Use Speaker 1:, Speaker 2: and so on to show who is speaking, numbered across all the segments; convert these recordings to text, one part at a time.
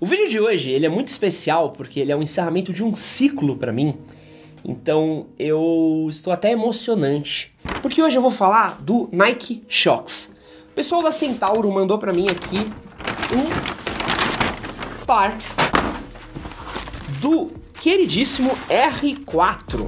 Speaker 1: O vídeo de hoje ele é muito especial porque ele é o um encerramento de um ciclo para mim. Então eu estou até emocionante, porque hoje eu vou falar do Nike Shox. O pessoal da Centauro mandou para mim aqui um par do queridíssimo R4.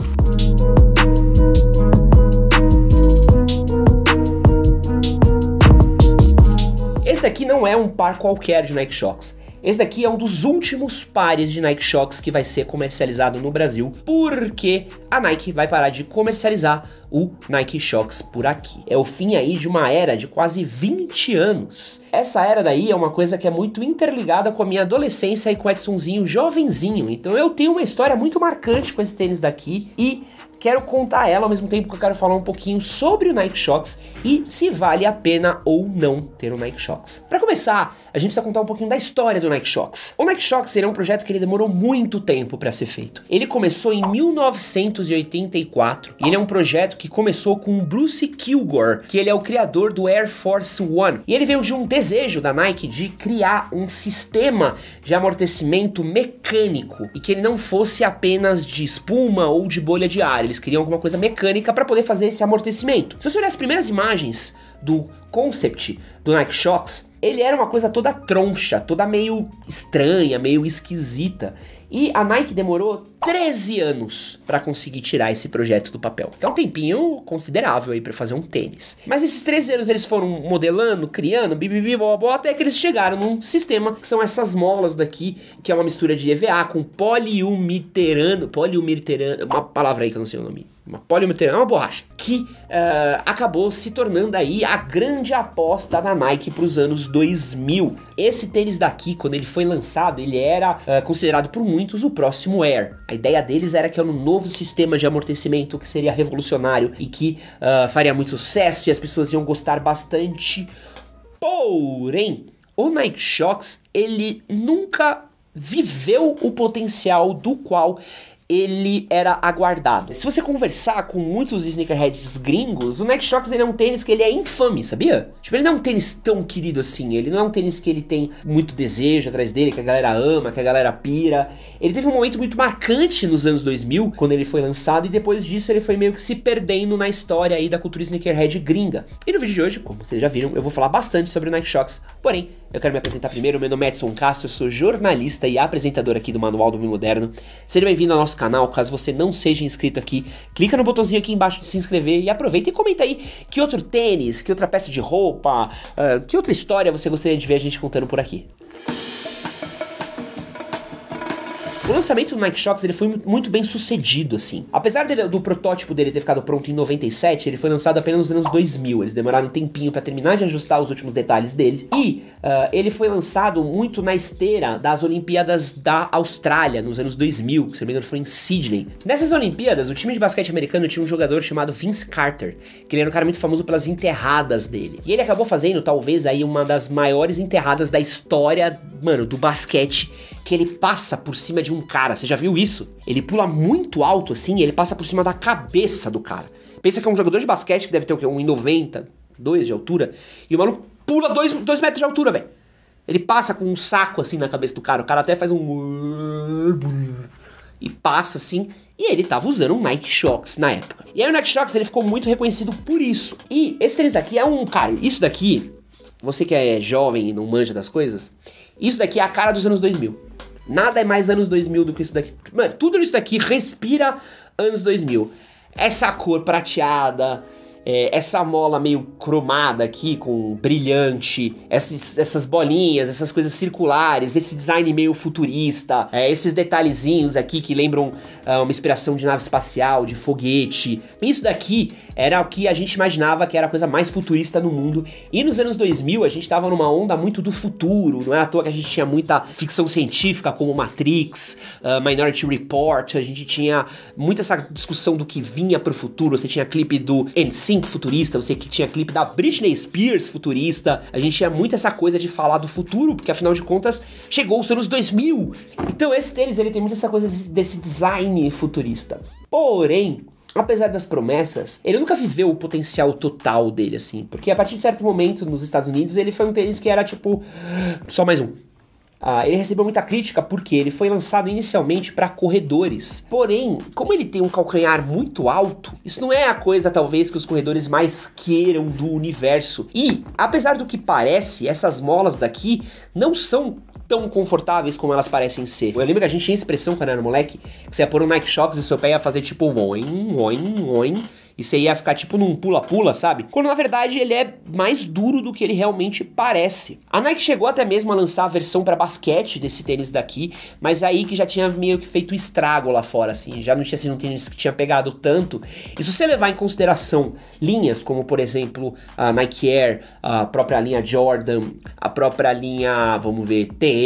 Speaker 1: Esse daqui não é um par qualquer de Nike Shox. Esse daqui é um dos últimos pares de Nike Shox que vai ser comercializado no Brasil, porque a Nike vai parar de comercializar o Nike Shox por aqui. É o fim aí de uma era de quase 20 anos. Essa era daí é uma coisa que é muito interligada com a minha adolescência e com o Edsonzinho jovenzinho. Então eu tenho uma história muito marcante com esse tênis daqui e quero contar ela ao mesmo tempo que eu quero falar um pouquinho sobre o Nike Shox e se vale a pena ou não ter o Nike Shox. Para começar, a gente precisa contar um pouquinho da história do Nike Shox. O Nike Shox ele é um projeto que ele demorou muito tempo para ser feito. Ele começou em 1984 e ele é um projeto que começou com o Bruce Kilgore, que ele é o criador do Air Force One. E ele veio de um desejo da Nike de criar um sistema de amortecimento mecânico e que ele não fosse apenas de espuma ou de bolha de ar eles queriam alguma coisa mecânica para poder fazer esse amortecimento. Se você olhar as primeiras imagens do concept do Nike Shox, ele era uma coisa toda troncha, toda meio estranha, meio esquisita. E a Nike demorou 13 anos para conseguir tirar esse projeto do papel. Que é um tempinho considerável aí para fazer um tênis. Mas esses 13 anos eles foram modelando, criando, bibibi, bobó, até que eles chegaram num sistema que são essas molas daqui, que é uma mistura de EVA com poliumiterano, poliumiterano, é uma palavra aí que eu não sei o nome uma poliureterana, é uma borracha, que uh, acabou se tornando aí a grande aposta da Nike para os anos 2000. Esse tênis daqui, quando ele foi lançado, ele era uh, considerado por muitos muitos o próximo Air. A ideia deles era que era um novo sistema de amortecimento que seria revolucionário e que uh, faria muito sucesso e as pessoas iam gostar bastante. Porém, o Nike Shox ele nunca viveu o potencial do qual ele era aguardado. Se você conversar com muitos sneakerheads gringos, o Nike Shox ele é um tênis que ele é infame, sabia? Tipo, ele não é um tênis tão querido assim, ele não é um tênis que ele tem muito desejo atrás dele, que a galera ama, que a galera pira. Ele teve um momento muito marcante nos anos 2000, quando ele foi lançado, e depois disso ele foi meio que se perdendo na história aí da cultura sneakerhead gringa. E no vídeo de hoje, como vocês já viram, eu vou falar bastante sobre o Nike Shox, porém, eu quero me apresentar primeiro, meu nome é Edson Castro, eu sou jornalista e apresentador aqui do Manual do Mundo Moderno. Seja bem-vindo ao nosso canal, caso você não seja inscrito aqui, clica no botãozinho aqui embaixo de se inscrever e aproveita e comenta aí que outro tênis, que outra peça de roupa, uh, que outra história você gostaria de ver a gente contando por aqui. O lançamento do Nike Shox ele foi muito bem sucedido, assim. Apesar dele, do protótipo dele ter ficado pronto em 97, ele foi lançado apenas nos anos 2000. Eles demoraram um tempinho para terminar de ajustar os últimos detalhes dele. E uh, ele foi lançado muito na esteira das Olimpíadas da Austrália, nos anos 2000, que se não me engano foi em Sydney. Nessas Olimpíadas, o time de basquete americano tinha um jogador chamado Vince Carter, que ele era um cara muito famoso pelas enterradas dele. E ele acabou fazendo, talvez, aí uma das maiores enterradas da história, mano, do basquete, que ele passa por cima de um um cara. Você já viu isso? Ele pula muito alto assim e ele passa por cima da cabeça do cara. Pensa que é um jogador de basquete que deve ter o quê? 1,90, 2 de altura. E o maluco pula 2 metros de altura, velho. Ele passa com um saco assim na cabeça do cara. O cara até faz um. E passa assim. E ele tava usando um Nike Shox na época. E aí o Nike Shox ele ficou muito reconhecido por isso. E esse tênis daqui é um. Cara, isso daqui. Você que é jovem e não manja das coisas. Isso daqui é a cara dos anos 2000. Nada é mais anos 2000 do que isso daqui. Mano, tudo isso daqui respira anos 2000. Essa cor prateada, é, essa mola meio cromada aqui, com brilhante, essas essas bolinhas, essas coisas circulares, esse design meio futurista, é, esses detalhezinhos aqui que lembram ah, uma inspiração de nave espacial, de foguete. Isso daqui era o que a gente imaginava que era a coisa mais futurista no mundo. E nos anos 2000 a gente estava numa onda muito do futuro, não é à toa que a gente tinha muita ficção científica como Matrix, uh, Minority Report, a gente tinha muita essa discussão do que vinha para o futuro. Você tinha clipe do NC futurista, você que tinha clipe da Britney Spears futurista. A gente tinha muito essa coisa de falar do futuro, porque afinal de contas chegou os anos 2000. Então esse tênis ele tem muito essa coisa desse design futurista. Porém, apesar das promessas, ele nunca viveu o potencial total dele, assim. Porque a partir de certo momento nos Estados Unidos, ele foi um tênis que era tipo. Só mais um. Ah, ele recebeu muita crítica porque ele foi lançado inicialmente para corredores. Porém, como ele tem um calcanhar muito alto, isso não é a coisa talvez que os corredores mais queiram do universo. E, apesar do que parece, essas molas daqui não são tão confortáveis como elas parecem ser. Eu lembro que a gente tinha expressão quando era moleque, que você ia pôr um Nike Shox e seu pé ia fazer tipo oin, oin, oin, e você ia ficar tipo num pula-pula, sabe? Quando na verdade ele é mais duro do que ele realmente parece. A Nike chegou até mesmo a lançar a versão para basquete desse tênis daqui, mas aí que já tinha meio que feito estrago lá fora, assim, já não tinha sido um tênis que tinha pegado tanto. E se você levar em consideração linhas como, por exemplo, a Nike Air, a própria linha Jordan, a própria linha, vamos ver, TN,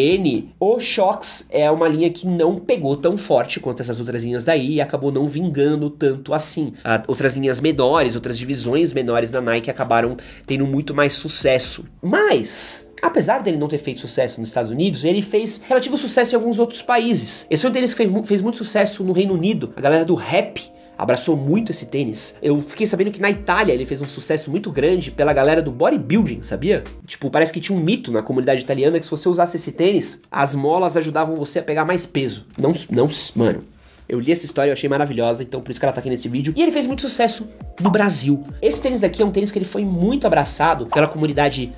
Speaker 1: o Shox é uma linha que não pegou tão forte quanto essas outras linhas daí e acabou não vingando tanto assim. A, outras linhas menores, outras divisões menores da Nike acabaram tendo muito mais sucesso. Mas, apesar dele não ter feito sucesso nos Estados Unidos, ele fez relativo sucesso em alguns outros países. Esse é um deles que fez, fez muito sucesso no Reino Unido. A galera do rap abraçou muito esse tênis. Eu fiquei sabendo que na Itália ele fez um sucesso muito grande pela galera do bodybuilding, sabia? Tipo, parece que tinha um mito na comunidade italiana que se você usasse esse tênis, as molas ajudavam você a pegar mais peso. Não, não, mano, eu li essa história, e achei maravilhosa, então por isso que ela tá aqui nesse vídeo. E ele fez muito sucesso no Brasil. Esse tênis daqui é um tênis que ele foi muito abraçado pela comunidade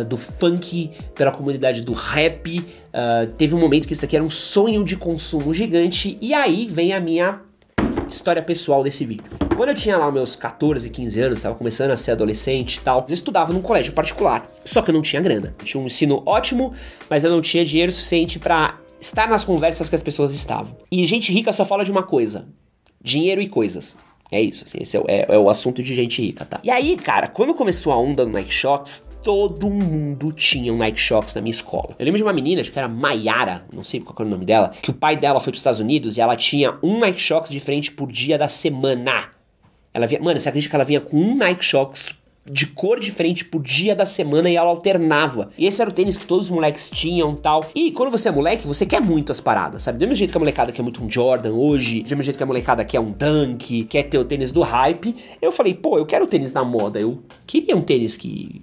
Speaker 1: uh, do funk, pela comunidade do rap. Uh, teve um momento que isso daqui era um sonho de consumo gigante. E aí vem a minha história pessoal desse vídeo. Quando eu tinha lá meus 14, 15 anos, estava começando a ser adolescente e tal, eu estudava num colégio particular, só que eu não tinha grana. Eu tinha um ensino ótimo, mas eu não tinha dinheiro suficiente para estar nas conversas que as pessoas estavam. E gente rica só fala de uma coisa: dinheiro e coisas. É isso, assim, esse é, é, é, o assunto de gente rica, tá? E aí, cara, quando começou a onda do Nike Shox, todo mundo tinha um Nike Shox na minha escola. Eu lembro de uma menina, acho que era Maiara, não sei qual era o nome dela, que o pai dela foi para os Estados Unidos e ela tinha um Nike Shox diferente por dia da semana. Ela vinha, mano, você acredita que ela vinha com um Nike Shox de cor diferente por dia da semana e ela alternava. E esse era o tênis que todos os moleques tinham tal. E quando você é moleque, você quer muito as paradas, sabe? Do mesmo jeito que a molecada quer muito um Jordan hoje, do mesmo jeito que a molecada quer um Dunk, quer ter o tênis do hype, eu falei, pô, eu quero o tênis na moda, eu queria um tênis que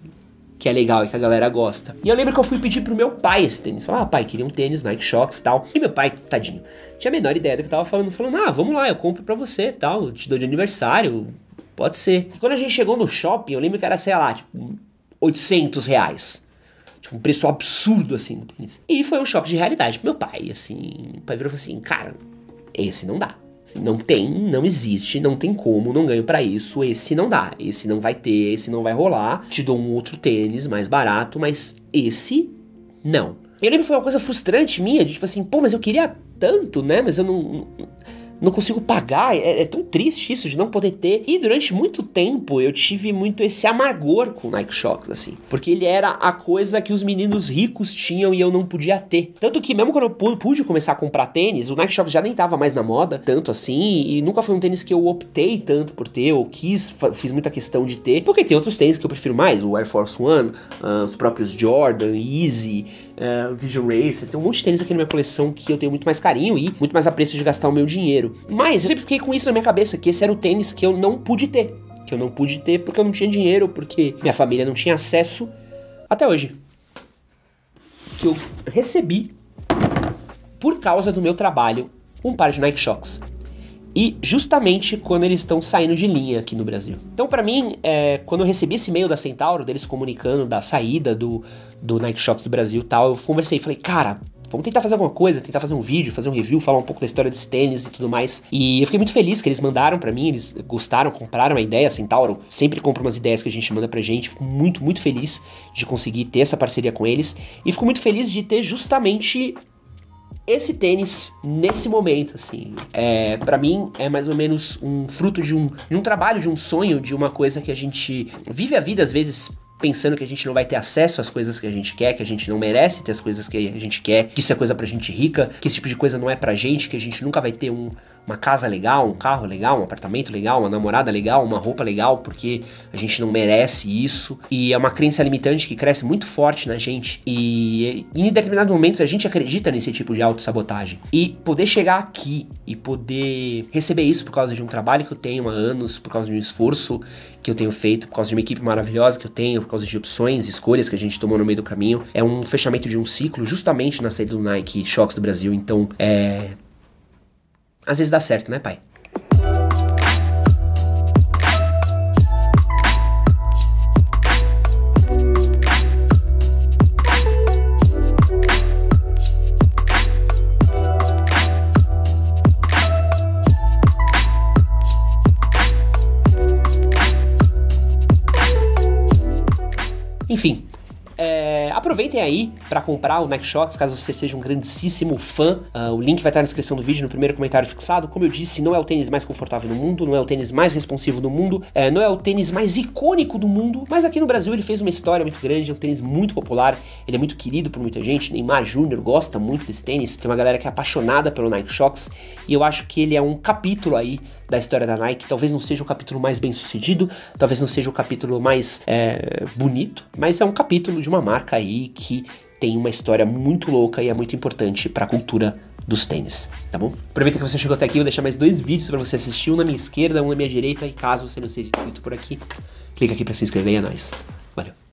Speaker 1: que é legal e que a galera gosta. E eu lembro que eu fui pedir pro meu pai esse tênis. Falar, ah, pai, queria um tênis, Nike Shox e tal. E meu pai, tadinho, tinha a menor ideia do que eu tava falando. Falando, ah, vamos lá, eu compro pra você e tal. te dou de aniversário, Pode ser. E quando a gente chegou no shopping, eu lembro que era, sei lá, tipo, 800 reais. Tipo, um preço absurdo, assim, no tênis. E foi um choque de realidade pro meu pai, assim. O pai virou e falou assim, cara, esse não dá. Assim, não tem, não existe, não tem como, não ganho para isso, esse não dá, esse não vai ter, esse não vai rolar. Te dou um outro tênis mais barato, mas esse não. Eu lembro que foi uma coisa frustrante minha, de tipo assim, pô, mas eu queria tanto, né? Mas eu não, não consigo pagar. É, é, tão triste isso de não poder ter. E durante muito tempo eu tive muito esse amargor com o Nike Shox, assim. Porque ele era a coisa que os meninos ricos tinham e eu não podia ter. Tanto que mesmo quando eu pude começar a comprar tênis, o Nike Shox já nem tava mais na moda, tanto assim. E nunca foi um tênis que eu optei tanto por ter, ou quis, fiz muita questão de ter. Porque tem outros tênis que eu prefiro mais, o Air Force One, uh, os próprios Jordan, Easy, uh, Vision Racer. Tem um monte de tênis aqui na minha coleção que eu tenho muito mais carinho e muito mais apreço de gastar o meu dinheiro. Mas eu sempre fiquei com isso na minha cabeça, que esse era o tênis que eu não pude ter. Que eu não pude ter porque eu não tinha dinheiro, porque minha família não tinha acesso até hoje. Que eu recebi por causa do meu trabalho um par de Nike Shocks e justamente quando eles estão saindo de linha aqui no Brasil. Então, para mim, é, quando eu recebi esse e-mail da Centauro, deles comunicando da saída do, do Nike Shocks do Brasil e tal, eu conversei e falei, cara, Vamos tentar fazer alguma coisa, tentar fazer um vídeo, fazer um review, falar um pouco da história dos tênis e tudo mais. E eu fiquei muito feliz que eles mandaram para mim, eles gostaram, compraram a ideia. Centauro sempre compra umas ideias que a gente manda pra gente. Fico muito, muito feliz de conseguir ter essa parceria com eles. E fico muito feliz de ter justamente esse tênis nesse momento, assim, é, para mim é mais ou menos um fruto de um, de um trabalho, de um sonho, de uma coisa que a gente vive a vida às vezes pensando que a gente não vai ter acesso às coisas que a gente quer, que a gente não merece ter as coisas que a gente quer, que isso é coisa pra gente rica, que esse tipo de coisa não é pra gente, que a gente nunca vai ter um, uma casa legal, um carro legal, um apartamento legal, uma namorada legal, uma roupa legal, porque a gente não merece isso. E é uma crença limitante que cresce muito forte na gente. E em determinados momentos a gente acredita nesse tipo de autossabotagem. E poder chegar aqui e poder receber isso por causa de um trabalho que eu tenho há anos, por causa de um esforço que eu tenho feito, por causa de uma equipe maravilhosa que eu tenho, por causa de opções, escolhas que a gente tomou no meio do caminho. É um fechamento de um ciclo justamente na saída do Nike Shocks do Brasil. Então, é. Às vezes dá certo, né, pai? aproveitem aí para comprar o Nextshocks, caso você seja um grandíssimo fã. Uh, o link vai estar na descrição do vídeo, no primeiro comentário fixado. Como eu disse, não é o tênis mais confortável do mundo, não é o tênis mais responsivo do mundo, é, não é o tênis mais icônico do mundo, mas aqui no Brasil ele fez uma história muito grande, é um tênis muito popular, ele é muito querido por muita gente. Neymar Júnior gosta muito desse tênis, tem uma galera que é apaixonada pelo Nike Shocks, e eu acho que ele é um capítulo aí da história da Nike. Talvez não seja o capítulo mais bem sucedido, talvez não seja o capítulo mais é, bonito, mas é um capítulo de uma marca aí que tem uma história muito louca e é muito importante para a cultura dos tênis, tá bom? Aproveita que você chegou até aqui, vou deixar mais dois vídeos para você assistir, um na minha esquerda, um na minha direita, e caso você não seja inscrito por aqui, clica aqui para se inscrever e é nóis.